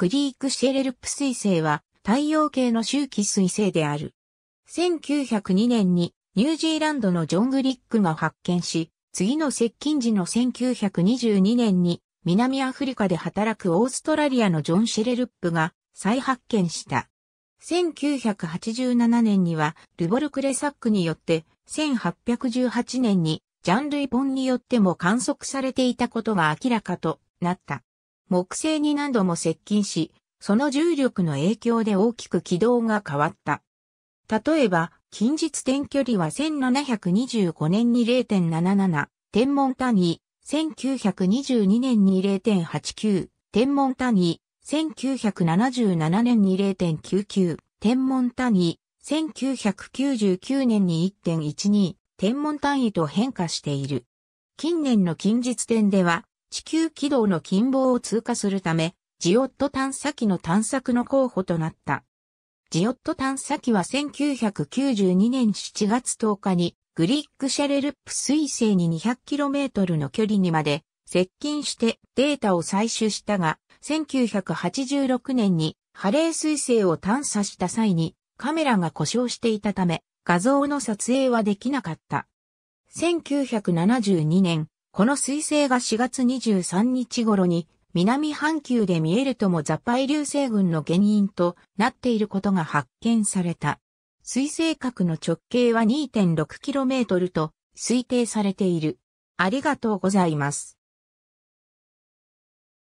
グリークシェレルプ彗星は太陽系の周期彗星である。1902年にニュージーランドのジョン・グリックが発見し、次の接近時の1922年に南アフリカで働くオーストラリアのジョン・シェレルップが再発見した。1987年にはルボルクレサックによって、1818年にジャン・ルイ・ポンによっても観測されていたことが明らかとなった。木星に何度も接近し、その重力の影響で大きく軌道が変わった。例えば、近日点距離は1725年に0.77、天文単位、1922年に0.89、天文単位、1977年に0.99、天文単位、1999年に1.12、天文単位と変化している。近年の近日点では、地球軌道の近傍を通過するため、ジオット探査機の探索の候補となった。ジオット探査機は1992年7月10日にグリックシャレルップ彗星に 200km の距離にまで接近してデータを採取したが、1986年にハレー彗星を探査した際にカメラが故障していたため画像の撮影はできなかった。1972年、この彗星が4月23日頃に南半球で見えるともザパイ流星群の原因となっていることが発見された。水星核の直径は 2.6km と推定されている。ありがとうございます。